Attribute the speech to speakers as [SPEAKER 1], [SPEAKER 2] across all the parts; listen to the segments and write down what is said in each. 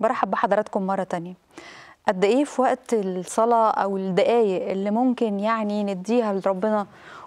[SPEAKER 1] برحب بحضراتكم مرة تانية قد إيه في وقت الصلاة أو الدقايق اللي ممكن يعني نديها لربنا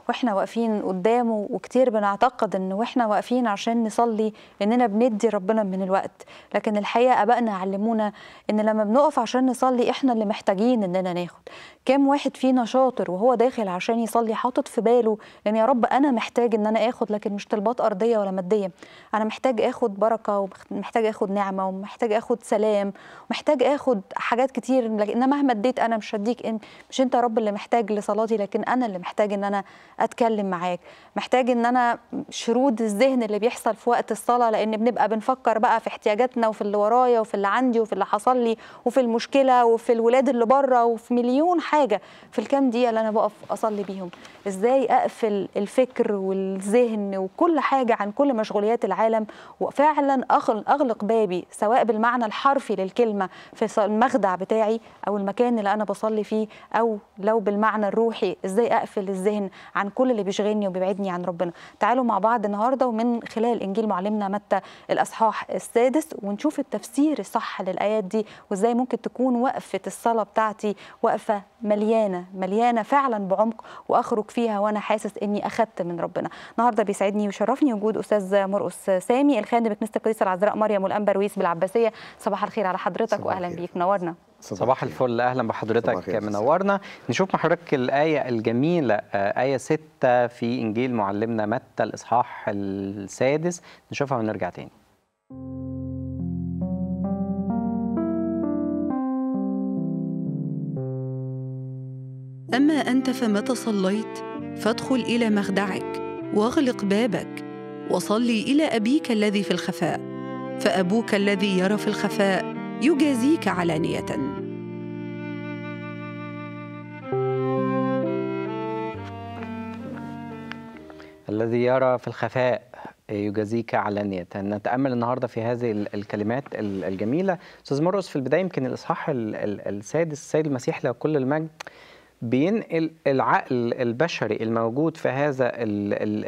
[SPEAKER 1] واحنا واقفين قدامه وكتير بنعتقد ان واحنا واقفين عشان نصلي اننا بندي ربنا من الوقت لكن الحقيقه ابائنا علمونا ان لما بنقف عشان نصلي احنا اللي محتاجين اننا ناخد كام واحد فينا شاطر وهو داخل عشان يصلي حاطط في باله ان يا رب انا محتاج ان انا اخد لكن مش طلبات ارضيه ولا ماديه انا محتاج اخد بركه ومحتاج اخد نعمه ومحتاج اخد سلام ومحتاج اخد حاجات كتير لكن مهما اديت انا مش هديك مش انت يا رب اللي محتاج لصلاتي لكن انا اللي محتاج ان انا اتكلم معاك محتاج ان انا شرود الذهن اللي بيحصل في وقت الصلاه لان بنبقى بنفكر بقى في احتياجاتنا وفي اللي ورايا وفي اللي عندي وفي اللي حصل لي وفي المشكله وفي الولاد اللي بره وفي مليون حاجه في الكام دقيقه اللي انا بقف اصلي بيهم ازاي اقفل الفكر والذهن وكل حاجه عن كل مشغوليات العالم وفعلا اغلق بابي سواء بالمعنى الحرفي للكلمه في المخدع بتاعي او المكان اللي انا بصلي فيه او لو بالمعنى الروحي ازاي اقفل الذهن عن كل اللي بيشغلني وبيبعدني عن ربنا تعالوا مع بعض النهارده ومن خلال انجيل معلمنا متى الاصحاح السادس ونشوف التفسير الصح للايات دي وازاي ممكن تكون وقفه الصلاه بتاعتي وقفه مليانه مليانه فعلا بعمق واخرج فيها وانا حاسس اني أخذت من ربنا النهارده بيسعدني ويشرفني وجود استاذ مرقس سامي الخادم كنيسه القديسه العذراء مريم والأنبر ويس بالعباسيه صباح الخير على حضرتك واهلا بيك نورنا
[SPEAKER 2] صباح الفل اهلا بحضرتك منورنا نشوف مع حضرتك الايه الجميله آه، ايه 6 في انجيل معلمنا متى الاصحاح السادس نشوفها ونرجع تاني
[SPEAKER 1] اما انت فمتى صليت فادخل الى مخدعك واغلق بابك وصلي الى ابيك الذي في الخفاء فابوك الذي يرى في الخفاء يجازيك علانية
[SPEAKER 2] الذي يرى في الخفاء يجازيك علانية نتأمل النهاردة في هذه الكلمات الجميلة أستاذ مرقس في البداية يمكن الإصحاح السادس السيد المسيح لكل كل المجد بينقل العقل البشري الموجود في هذا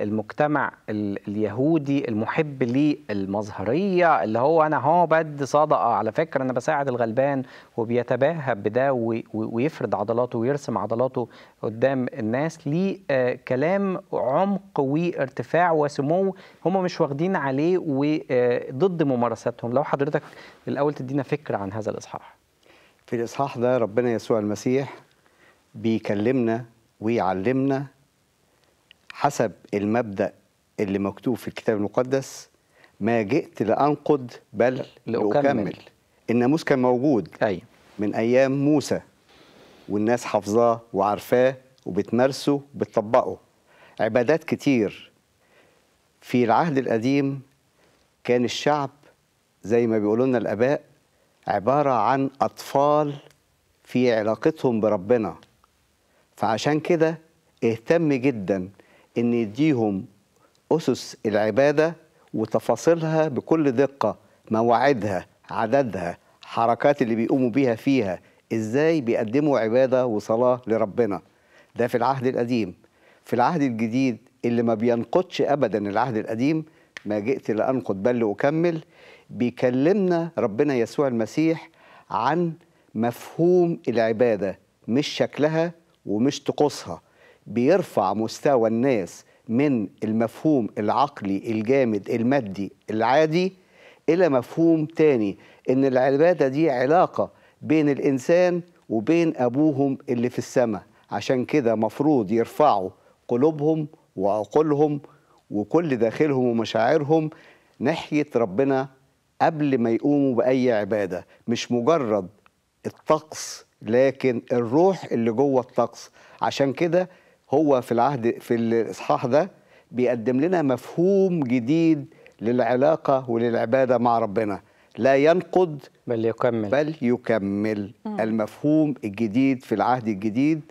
[SPEAKER 2] المجتمع اليهودي المحب للمظهرية اللي هو أنا هو بد صدقة على فكرة أنا بساعد الغلبان وبيتباهى بده ويفرد عضلاته ويرسم عضلاته قدام الناس ليه آه، كلام عمق وارتفاع وسمو هم مش واخدين عليه وضد آه، ممارساتهم لو حضرتك الأول تدينا فكرة عن هذا الإصحاح
[SPEAKER 3] في الإصحاح ده ربنا يسوع المسيح بيكلمنا ويعلمنا حسب المبدأ اللي مكتوب في الكتاب المقدس ما جئت لأنقض بل لأكمل, لأكمل. الناموس كان موجود أي. من أيام موسى والناس حافظاه وعارفاه وبتمارسه وبتطبقه عبادات كتير في العهد القديم كان الشعب زي ما بيقولوا لنا الآباء عبارة عن أطفال في علاقتهم بربنا فعشان كده اهتم جدا ان يديهم اسس العباده وتفاصيلها بكل دقه مواعيدها عددها حركات اللي بيقوموا بيها فيها ازاي بيقدموا عباده وصلاه لربنا ده في العهد القديم في العهد الجديد اللي ما بينقضش ابدا العهد القديم ما جئت لانقض بل واكمل بيكلمنا ربنا يسوع المسيح عن مفهوم العباده مش شكلها ومش تقصها بيرفع مستوى الناس من المفهوم العقلي الجامد المادي العادي الى مفهوم تاني ان العباده دي علاقه بين الانسان وبين ابوهم اللي في السماء عشان كده مفروض يرفعوا قلوبهم وعقولهم وكل داخلهم ومشاعرهم ناحيه ربنا قبل ما يقوموا باي عباده مش مجرد الطقس لكن الروح اللي جوه الطقس عشان كده هو في العهد في الاصحاح ده بيقدم لنا مفهوم جديد للعلاقه وللعباده مع ربنا لا ينقض بل يكمل بل يكمل مم. المفهوم الجديد في العهد الجديد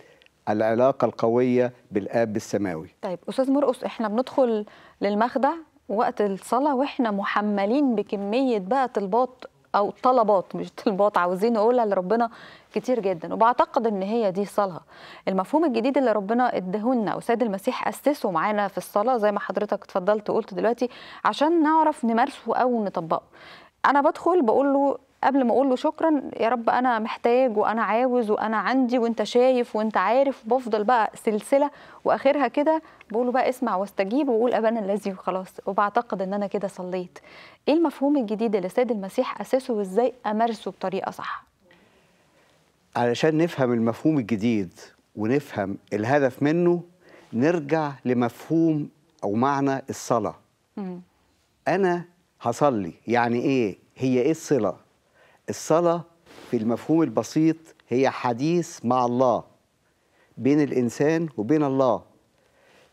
[SPEAKER 3] العلاقة القوية بالآب السماوي
[SPEAKER 1] طيب أستاذ مرقص إحنا بندخل للمخدع وقت الصلاة وإحنا محملين بكمية بقى طلبات او طلبات مش طلبات عاوزين نقولها لربنا كتير جدا وبعتقد ان هي دي صلاه المفهوم الجديد اللي ربنا ادهولنا وسيد المسيح اسسه معانا في الصلاه زي ما حضرتك اتفضلت وقلت دلوقتي عشان نعرف نمارسه او نطبقه انا بدخل بقول له قبل ما اقول له شكرا يا رب انا محتاج وانا عاوز وانا عندي وانت شايف وانت عارف بفضل بقى سلسله واخرها كده بقول له بقى اسمع واستجيب واقول ابانا الذي وخلاص وبعتقد ان انا كده صليت ايه المفهوم الجديد اللي سيد المسيح اسسه وازاي امارسه بطريقه صح
[SPEAKER 3] علشان نفهم المفهوم الجديد ونفهم الهدف منه نرجع لمفهوم او معنى الصلاه م. انا هصلي يعني ايه هي ايه الصله الصلاة في المفهوم البسيط هي حديث مع الله بين الإنسان وبين الله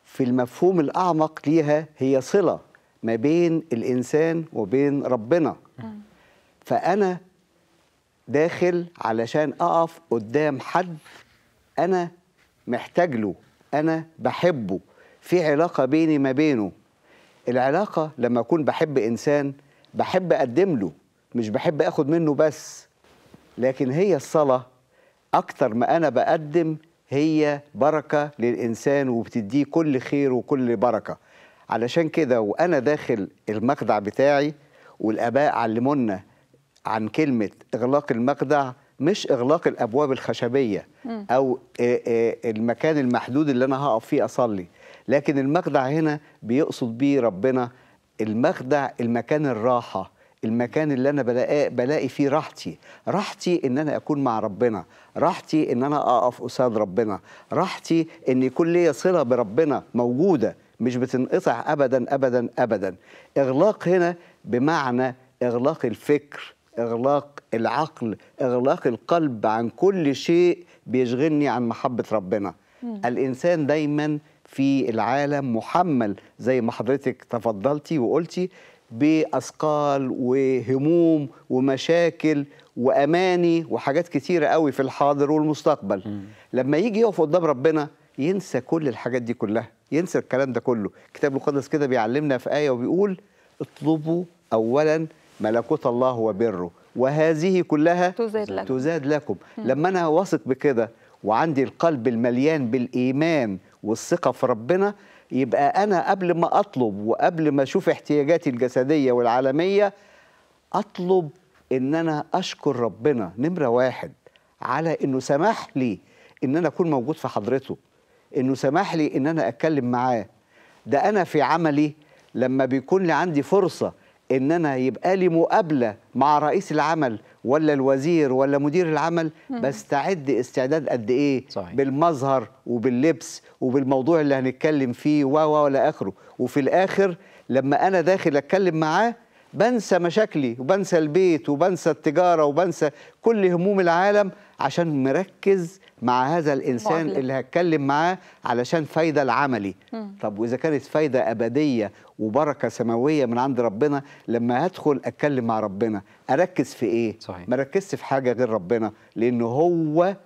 [SPEAKER 3] في المفهوم الأعمق ليها هي صلة ما بين الإنسان وبين ربنا فأنا داخل علشان أقف قدام حد أنا محتاج له أنا بحبه في علاقة بيني ما بينه العلاقة لما أكون بحب إنسان بحب أقدم له مش بحب اخد منه بس لكن هي الصلاه اكتر ما انا بقدم هي بركه للانسان وبتديه كل خير وكل بركه علشان كده وانا داخل المخدع بتاعي والاباء علمونا عن كلمه اغلاق المخدع مش اغلاق الابواب الخشبيه او المكان المحدود اللي انا هقف فيه اصلي لكن المخدع هنا بيقصد بيه ربنا المخدع المكان الراحه المكان اللي انا بلاقي, بلاقي فيه راحتي راحتي ان انا اكون مع ربنا راحتي ان انا اقف قصاد ربنا راحتي ان يكون ليا صله بربنا موجوده مش بتنقطع ابدا ابدا ابدا اغلاق هنا بمعنى اغلاق الفكر اغلاق العقل اغلاق القلب عن كل شيء بيشغلني عن محبه ربنا م. الانسان دايما في العالم محمل زي ما حضرتك تفضلتي وقلتي باثقال وهموم ومشاكل واماني وحاجات كتيره قوي في الحاضر والمستقبل م. لما يجي يقف قدام ربنا ينسى كل الحاجات دي كلها ينسى الكلام ده كله الكتاب المقدس كده بيعلمنا في ايه وبيقول اطلبوا اولا ملكوت الله وبره وهذه كلها تزاد لكم, تزاد لكم. لما انا واثق بكده وعندي القلب المليان بالايمان والثقه في ربنا يبقى انا قبل ما اطلب وقبل ما اشوف احتياجاتي الجسديه والعالميه اطلب ان انا اشكر ربنا نمره واحد على انه سمح لي ان انا اكون موجود في حضرته انه سمح لي ان انا اتكلم معاه ده انا في عملي لما بيكون لي عندي فرصه ان انا يبقى لي مقابله مع رئيس العمل ولا الوزير ولا مدير العمل بستعد استعداد قد ايه صحيح. بالمظهر وباللبس وبالموضوع اللي هنتكلم فيه و ولا اخره وفي الاخر لما انا داخل اتكلم معاه بنسى مشاكلي وبنسى البيت وبنسى التجاره وبنسى كل هموم العالم عشان مركز مع هذا الانسان معلم. اللي هتكلم معاه علشان فايده العملي م. طب واذا كانت فايده ابديه وبركه سماويه من عند ربنا لما هدخل اتكلم مع ربنا اركز في ايه صحيح. ما ركزش في حاجه غير ربنا لان هو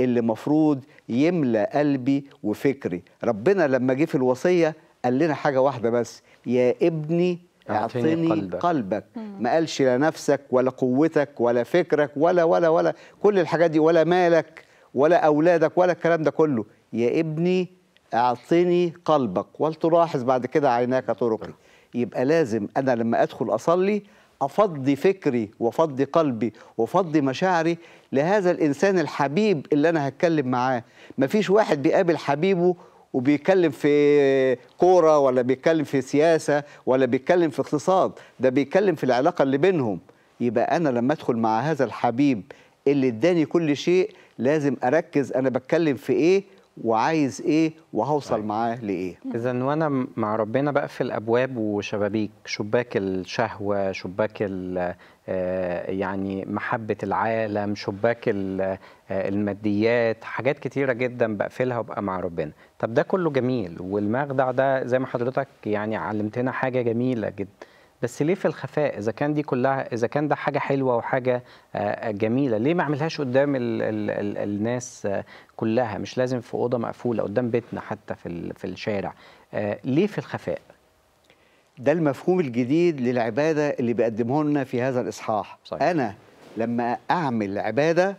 [SPEAKER 3] اللي مفروض يملى قلبي وفكري ربنا لما جه في الوصيه قال لنا حاجه واحده بس يا ابني اعطني قلبك, قلبك. ما قالش لا نفسك ولا قوتك ولا فكرك ولا ولا ولا كل الحاجات دي ولا مالك ولا أولادك ولا الكلام ده كله يا ابني اعطني قلبك ولتلاحظ بعد كده عيناك طرقي طيب. يبقى لازم أنا لما أدخل أصلي أفضي فكري وأفضي قلبي وأفضي مشاعري لهذا الإنسان الحبيب اللي أنا هتكلم معاه مفيش واحد بيقابل حبيبه وبيتكلم في كوره ولا بيتكلم في سياسه ولا بيتكلم في اقتصاد ده بيتكلم في العلاقه اللي بينهم يبقى انا لما ادخل مع هذا الحبيب اللي اداني كل شيء لازم اركز انا بتكلم في ايه
[SPEAKER 2] وعايز ايه وهوصل طيب. معاه لايه اذا وانا مع ربنا بقفل ابواب وشبابيك شباك الشهوه شباك آه، يعني محبة العالم شباك آه، الماديات حاجات كتيرة جدا بقفلها وبقى مع ربنا طب ده كله جميل والمخدع ده زي ما حضرتك يعني علمتنا حاجة جميلة جدا بس ليه في الخفاء اذا كان دي كلها اذا كان ده حاجه حلوه وحاجه آه، جميله ليه ما اعملهاش قدام الـ الـ الـ الناس كلها مش لازم في اوضه مقفوله قدام بيتنا حتى في في الشارع ليه في الخفاء
[SPEAKER 3] ده المفهوم الجديد للعباده اللي بيقدمه لنا في هذا الاصحاح صحيح. انا لما اعمل عباده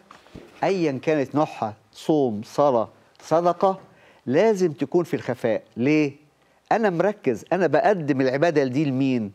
[SPEAKER 3] ايا كانت نوعها صوم صلاه صدقه لازم تكون في الخفاء ليه انا مركز انا بقدم العباده دي لمين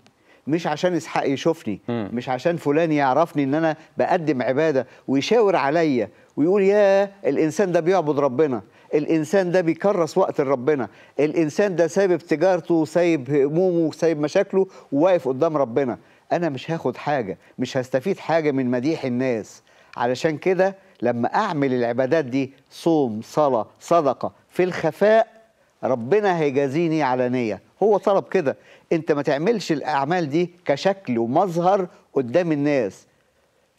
[SPEAKER 3] مش عشان اسحاق يشوفني مش عشان فلان يعرفني ان انا بقدم عباده ويشاور عليا ويقول يا الانسان ده بيعبد ربنا الانسان ده بيكرس وقت ربنا الانسان ده سايب تجارته وسايب همومه وسايب مشاكله وواقف قدام ربنا انا مش هاخد حاجه مش هستفيد حاجه من مديح الناس علشان كده لما اعمل العبادات دي صوم صلاه صدقه في الخفاء ربنا هيجازيني علانيه هو طلب كده انت ما تعملش الاعمال دي كشكل ومظهر قدام الناس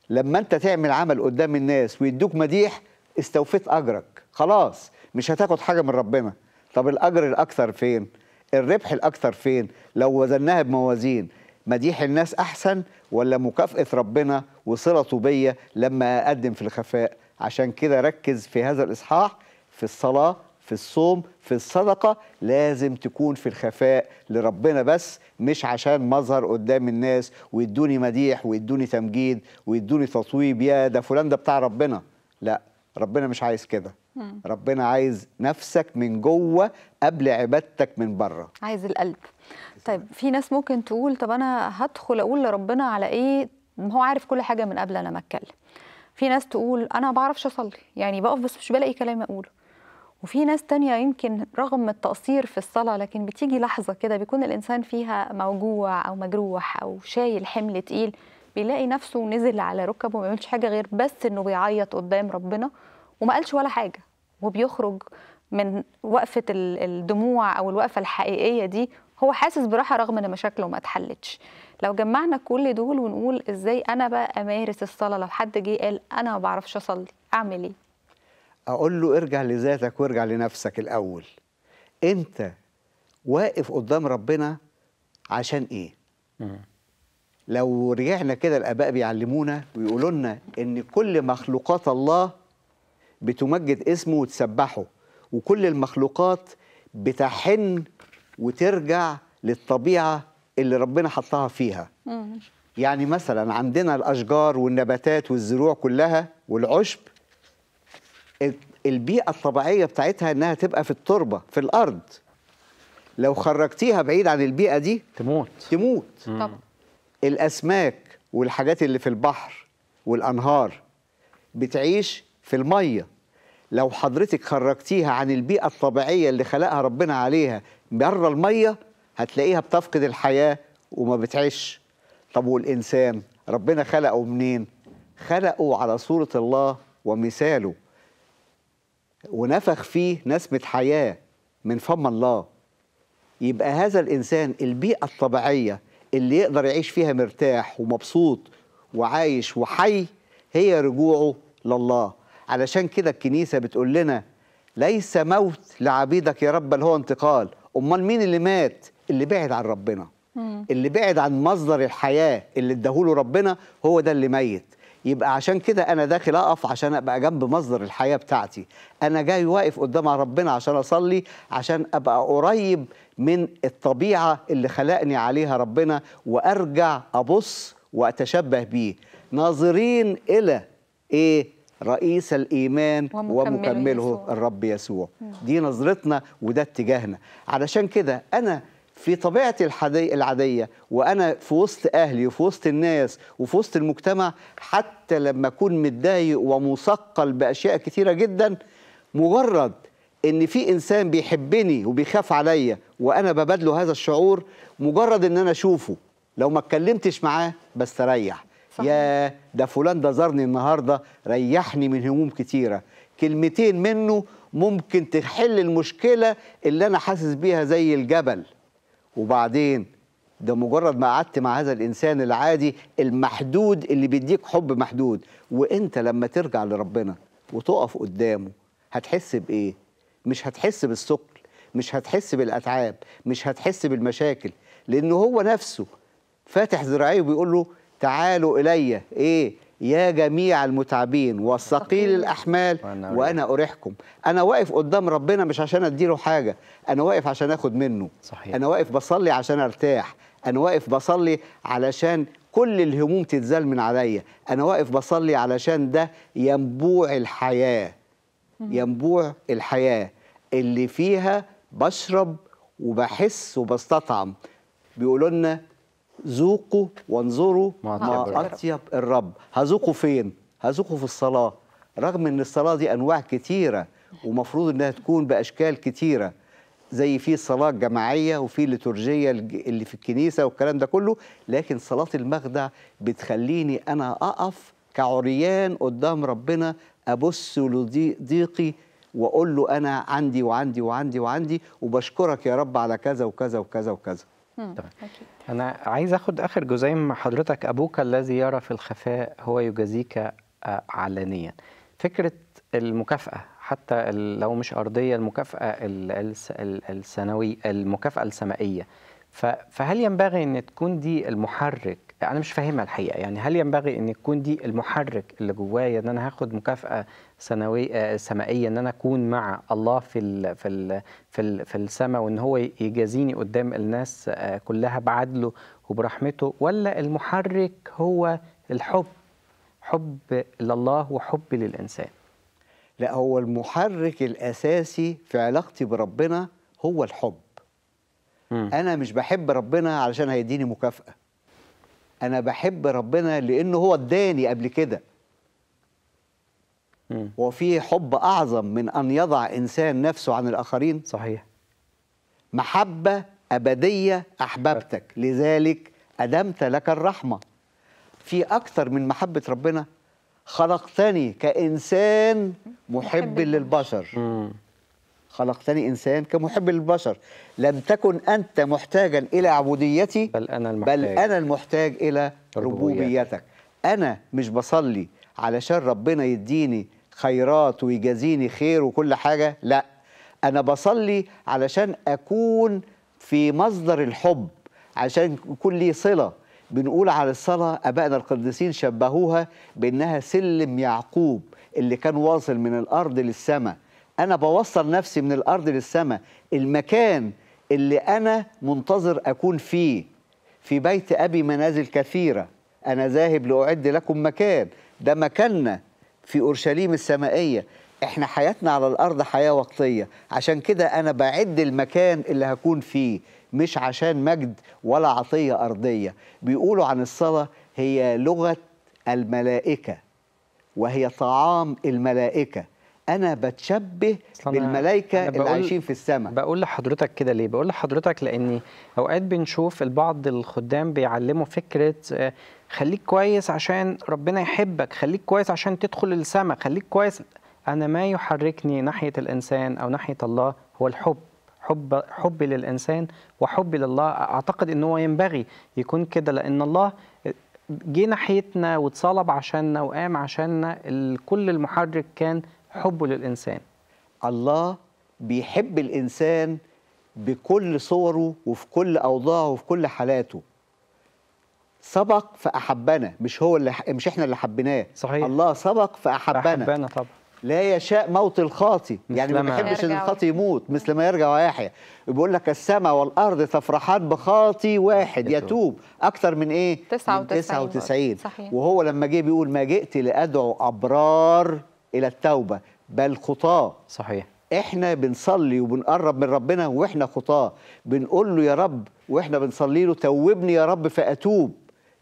[SPEAKER 3] لما انت تعمل عمل قدام الناس ويدوك مديح استوفيت اجرك خلاص مش هتاخد حاجه من ربنا طب الاجر الاكثر فين الربح الاكثر فين لو وزناها بموازين مديح الناس احسن ولا مكافاه ربنا وصلته بيا لما اقدم في الخفاء عشان كده ركز في هذا الاصحاح في الصلاه في الصوم في الصدقة لازم تكون في الخفاء لربنا بس مش عشان مظهر قدام الناس ويدوني مديح ويدوني تمجيد ويدوني تطويب يا ده فلان ده بتاع ربنا لا ربنا مش عايز كده ربنا عايز نفسك من جوه قبل عبادتك من بره
[SPEAKER 1] عايز القلب طيب في ناس ممكن تقول طب انا هدخل اقول لربنا على ايه ما هو عارف كل حاجه من قبل انا ما اتكلم في ناس تقول انا ما بعرفش اصلي يعني بقف بس مش بلاقي كلام اقوله وفي ناس تانية يمكن رغم التقصير في الصلاة لكن بتيجي لحظة كده بيكون الإنسان فيها موجوع أو مجروح أو شايل حمل تقيل بيلاقي نفسه نزل على ركبه ما بيعملش حاجة غير بس إنه بيعيط قدام ربنا وما قالش ولا حاجة وبيخرج من وقفة الدموع أو الوقفة الحقيقية دي هو حاسس براحة رغم إن مشاكله ما اتحلتش لو جمعنا كل دول ونقول إزاي أنا بقى أمارس الصلاة لو حد جه قال أنا ما بعرفش أصلي أعمل إيه
[SPEAKER 3] اقول له ارجع لذاتك وارجع لنفسك الاول انت واقف قدام ربنا عشان ايه لو رجعنا كده الاباء بيعلمونا ويقولوا لنا ان كل مخلوقات الله بتمجد اسمه وتسبحه وكل المخلوقات بتحن وترجع للطبيعه اللي ربنا حطها فيها يعني مثلا عندنا الاشجار والنباتات والزروع كلها والعشب البيئة الطبيعية بتاعتها انها تبقى في التربة في الارض لو خرجتيها بعيد عن البيئة دي تموت تموت طبعا الاسماك والحاجات اللي في البحر والانهار بتعيش في المية لو حضرتك خرجتيها عن البيئة الطبيعية اللي خلقها ربنا عليها بره المية هتلاقيها بتفقد الحياة وما بتعيش طب والإنسان ربنا خلقه منين؟ خلقه على صورة الله ومثاله ونفخ فيه نسمة حياة من فم الله يبقى هذا الإنسان البيئة الطبيعية اللي يقدر يعيش فيها مرتاح ومبسوط وعايش وحي هي رجوعه لله علشان كده الكنيسة بتقول لنا ليس موت لعبيدك يا رب بل هو انتقال امال مين اللي مات اللي بعد عن ربنا اللي بعد عن مصدر الحياه اللي اداهوله ربنا هو ده اللي ميت يبقى عشان كده انا داخل اقف عشان ابقى جنب مصدر الحياه بتاعتي انا جاي واقف قدام ربنا عشان اصلي عشان ابقى قريب من الطبيعه اللي خلقني عليها ربنا وارجع ابص واتشبه بيه ناظرين الى ايه رئيس الايمان ومكمله, ومكمله الرب يسوع دي نظرتنا وده اتجاهنا علشان كده انا في طبيعتي العادية وأنا في وسط أهلي وفي وسط الناس وفي وسط المجتمع حتى لما أكون متضايق ومثقل بأشياء كثيرة جدا مجرد إن في إنسان بيحبني وبيخاف عليا وأنا ببادله هذا الشعور مجرد إن أنا أشوفه لو ما اتكلمتش معاه بستريح يا ده فلان ده زارني النهارده ريحني من هموم كتيره كلمتين منه ممكن تحل المشكله اللي انا حاسس بيها زي الجبل وبعدين ده مجرد ما قعدت مع هذا الانسان العادي المحدود اللي بيديك حب محدود وانت لما ترجع لربنا وتقف قدامه هتحس بايه مش هتحس بالثقل مش هتحس بالاتعاب مش هتحس بالمشاكل لانه هو نفسه فاتح ذراعيه وبيقول له تعالوا الي ايه يا جميع المتعبين والثقيل الأحمال وأنا أريحكم أنا واقف قدام ربنا مش عشان أديله حاجة أنا واقف عشان أخد منه صحيح. أنا واقف بصلي عشان أرتاح أنا واقف بصلي علشان كل الهموم تتزال من عليا أنا واقف بصلي علشان ده ينبوع الحياة ينبوع الحياة اللي فيها بشرب وبحس وبستطعم بيقولوا لنا ذوقوا وانظروا ما أطيب الرب الرب. هذوقوا فين؟ هذوقوا في الصلاة رغم أن الصلاة دي أنواع كتيرة ومفروض أنها تكون بأشكال كتيرة زي في الصلاة الجماعية وفي لتورجية اللي في الكنيسة والكلام ده كله لكن صلاة المخدع بتخليني أنا أقف كعريان قدام ربنا أبص لضيقي وأقول له أنا عندي وعندي وعندي وعندي وبشكرك يا رب على كذا وكذا وكذا وكذا
[SPEAKER 2] انا عايز اخد اخر جزئيه مع حضرتك ابوك الذي يرى في الخفاء هو يجازيك آه، علانيا فكره المكافاه حتى لو مش ارضيه المكافاه السنويه المكافاه السمائيه فهل ينبغي ان تكون دي المحرك انا مش فاهمها الحقيقه يعني هل ينبغي ان تكون دي المحرك اللي جوايا ان انا هاخد مكافاه سنويه آه، سمائيه ان انا اكون مع الله في الـ في الـ في, الـ في السماء وان هو يجازيني قدام الناس آه، كلها بعدله وبرحمته ولا المحرك هو الحب حب لله وحب للانسان
[SPEAKER 3] لا هو المحرك الاساسي في علاقتي بربنا هو الحب م. انا مش بحب ربنا علشان هيديني مكافاه انا بحب ربنا لانه هو اداني قبل كده وفي حب اعظم من ان يضع انسان نفسه عن الاخرين صحيح محبه ابديه احببتك لذلك ادمت لك الرحمه في اكثر من محبه ربنا خلقتني كانسان محب للبشر خلقتني إنسان كمحب للبشر لم تكن أنت محتاجا إلى عبوديتي بل أنا المحتاج, بل أنا المحتاج إلى ربوبيتك أنا مش بصلي علشان ربنا يديني خيرات ويجازيني خير وكل حاجة لا أنا بصلي علشان أكون في مصدر الحب علشان يكون لي صلة بنقول على الصلاة أبائنا القديسين شبهوها بأنها سلم يعقوب اللي كان واصل من الأرض للسماء انا بوصل نفسي من الارض للسماء المكان اللي انا منتظر اكون فيه في بيت ابي منازل كثيره انا ذاهب لاعد لكم مكان ده مكاننا في اورشليم السمائيه احنا حياتنا على الارض حياه وقتيه عشان كده انا بعد المكان اللي هكون فيه مش عشان مجد ولا عطيه ارضيه بيقولوا عن الصلاه هي لغه الملائكه
[SPEAKER 2] وهي طعام الملائكه انا بتشبه بالملائكه أنا اللي عايشين في السماء بقول لحضرتك كده ليه بقول لحضرتك لاني اوقات بنشوف البعض الخدام بيعلموا فكره آه، خليك كويس عشان ربنا يحبك خليك كويس عشان تدخل السماء خليك كويس انا ما يحركني ناحيه الانسان او ناحيه الله هو الحب حب حبي للانسان وحبي لله اعتقد ان هو ينبغي يكون كده لان الله جه ناحيتنا واتصلب عشاننا وقام عشاننا كل المحرك كان حبه للإنسان الله
[SPEAKER 3] بيحب الإنسان بكل صوره وفي كل أوضاعه وفي كل حالاته سبق فأحبنا مش هو اللي مش احنا اللي حبيناه صحيح الله سبق فأحبنا أحبنا طبعا لا يشاء موت الخاطي يعني ما بيحبش ان الخاطي يموت مثل ما يرجع ويحيى بيقول لك السماء والارض تفرحان بخاطي واحد يتوب اكثر من ايه 99 وتسعين. 99 وهو لما جه بيقول ما جئت لادعو ابرار الى التوبه بل خطاه صحيح احنا بنصلي وبنقرب من ربنا واحنا خطاه بنقول له يا رب واحنا بنصلي له توبني يا رب فاتوب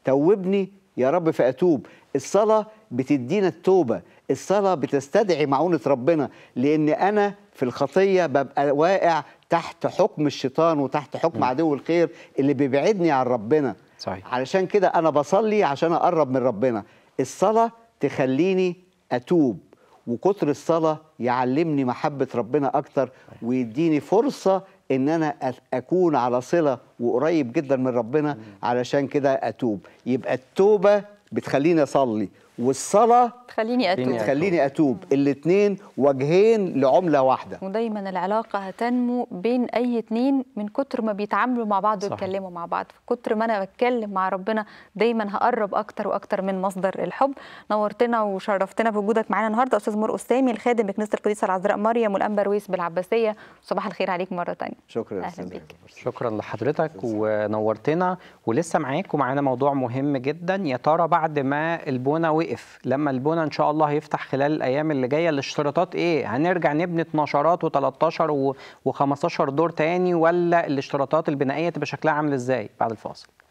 [SPEAKER 3] توبني يا رب فاتوب الصلاه بتدينا التوبه الصلاه بتستدعي معونه ربنا لان انا في الخطيه ببقى واقع تحت حكم الشيطان وتحت حكم م. عدو الخير اللي بيبعدني عن ربنا صحيح. علشان كده انا بصلي عشان اقرب من ربنا الصلاه تخليني اتوب وكثر الصلاه يعلمني محبه ربنا اكتر ويديني فرصه ان انا اكون على صله وقريب جدا من ربنا علشان كده اتوب يبقى التوبه بتخليني اصلي والصلاه
[SPEAKER 1] تخليني اتوب تخليني
[SPEAKER 3] اتوب الاثنين وجهين لعمله واحده
[SPEAKER 1] ودايما العلاقه هتنمو بين اي اثنين من كتر ما بيتعاملوا مع بعض ويتكلموا مع بعض كتر ما انا بتكلم مع ربنا دايما هقرب اكتر واكتر من مصدر الحب نورتنا وشرفتنا بوجودك معانا النهارده استاذ مرقس سامي الخادم بكنيسه القديسه العذراء مريم والانبا رويس بالعباسيه صباح الخير عليك مره ثانيه
[SPEAKER 2] شكرا اهلا بيك شكرا لحضرتك ونورتنا ولسه معاك ومعانا موضوع مهم جدا يا ترى بعد ما البونوي وقف لما البنا ان شاء الله هيفتح خلال الايام اللي جايه الاشتراطات ايه هنرجع نبني 12 و13 و15 دور تاني ولا الاشتراطات البنائيه تبقى شكلها عامل ازاي بعد الفاصل